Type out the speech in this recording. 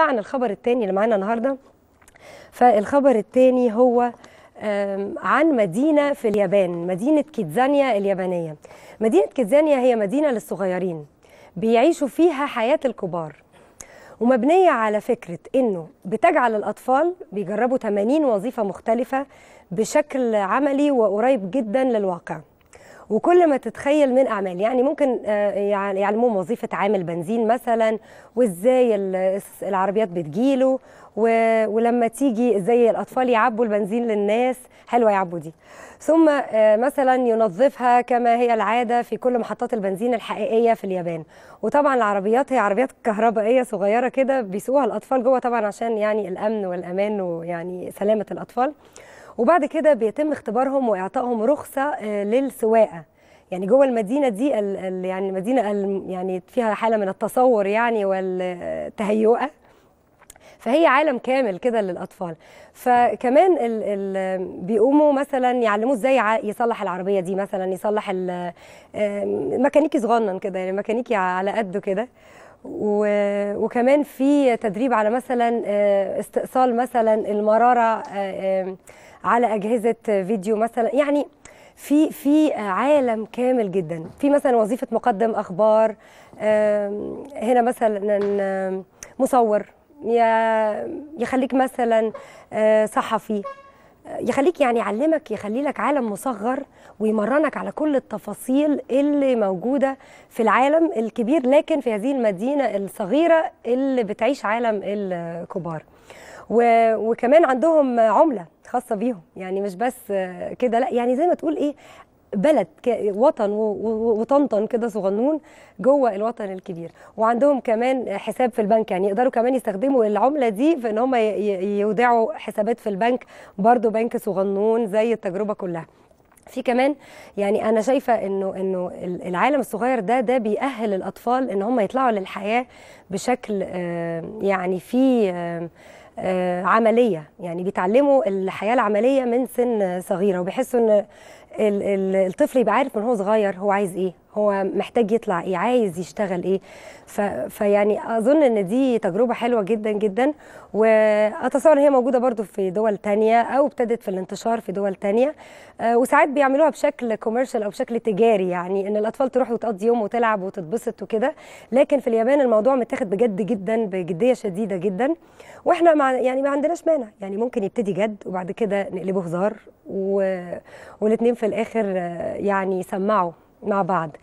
عن الخبر الثاني اللي معانا النهارده فالخبر الثاني هو عن مدينه في اليابان مدينه كيتزانيا اليابانيه مدينه كيتزانيا هي مدينه للصغيرين بيعيشوا فيها حياه الكبار ومبنيه على فكره انه بتجعل الاطفال بيجربوا 80 وظيفه مختلفه بشكل عملي وقريب جدا للواقع وكل ما تتخيل من اعمال يعني ممكن آه، يعلموهم وظيفه عامل بنزين مثلا وازاي العربيات بتجيله ولما تيجي ازاي الاطفال يعبوا البنزين للناس حلوه يعبوا دي ثم آه، مثلا ينظفها كما هي العاده في كل محطات البنزين الحقيقيه في اليابان وطبعا العربيات هي عربيات كهربائيه صغيره كده بيسوقها الاطفال جوه طبعا عشان يعني الامن والامان ويعني سلامه الاطفال وبعد كده بيتم اختبارهم واعطائهم رخصه آه، للسواقه يعني جوه المدينه دي الـ الـ يعني المدينه يعني فيها حاله من التصور يعني والتهيؤه فهي عالم كامل كده للاطفال فكمان الـ الـ بيقوموا مثلا يعلموه ازاي يصلح العربيه دي مثلا يصلح آه، ميكانيكي صغنن كده يعني ميكانيكي على قده كده وكمان في تدريب على مثلا آه، استئصال مثلا المراره على اجهزه فيديو مثلا يعني في في عالم كامل جدا في مثلا وظيفه مقدم اخبار هنا مثلا مصور يخليك مثلا آه، صحفي يخليك يعني يعلمك يخلي لك عالم مصغر ويمرنك على كل التفاصيل اللي موجودة في العالم الكبير لكن في هذه المدينة الصغيرة اللي بتعيش عالم الكبار و... وكمان عندهم عمله خاصه بيهم يعني مش بس كده لا يعني زي ما تقول ايه بلد وطن و... وطنطن كده صغنون جوه الوطن الكبير وعندهم كمان حساب في البنك يعني يقدروا كمان يستخدموا العمله دي في ان هم يودعوا حسابات في البنك برضو بنك صغنون زي التجربه كلها في كمان يعني انا شايفه انه انه العالم الصغير ده ده بيأهل الاطفال ان هم يطلعوا للحياه بشكل آه، يعني فيه آه، آه، عمليه يعني بيتعلموا الحياه العمليه من سن صغيره وبيحسوا ان الطفل يبقى عارف من هو صغير هو عايز ايه هو محتاج يطلع ايه عايز يشتغل ايه ف... فيعني اظن ان دي تجربه حلوه جدا جدا واتصور هي موجوده برضو في دول تانية او ابتدت في الانتشار في دول تانية أه وساعات بيعملوها بشكل كوميرشال او بشكل تجاري يعني ان الاطفال تروح وتقضي يوم وتلعب وتتبسط وكده لكن في اليابان الموضوع متاخد بجد جدا بجديه شديده جدا واحنا مع يعني ما عندناش مانع يعني ممكن يبتدي جد وبعد كده نقلبه هزار و... والاثنين في الاخر آه، يعني يسمعوا مع بعض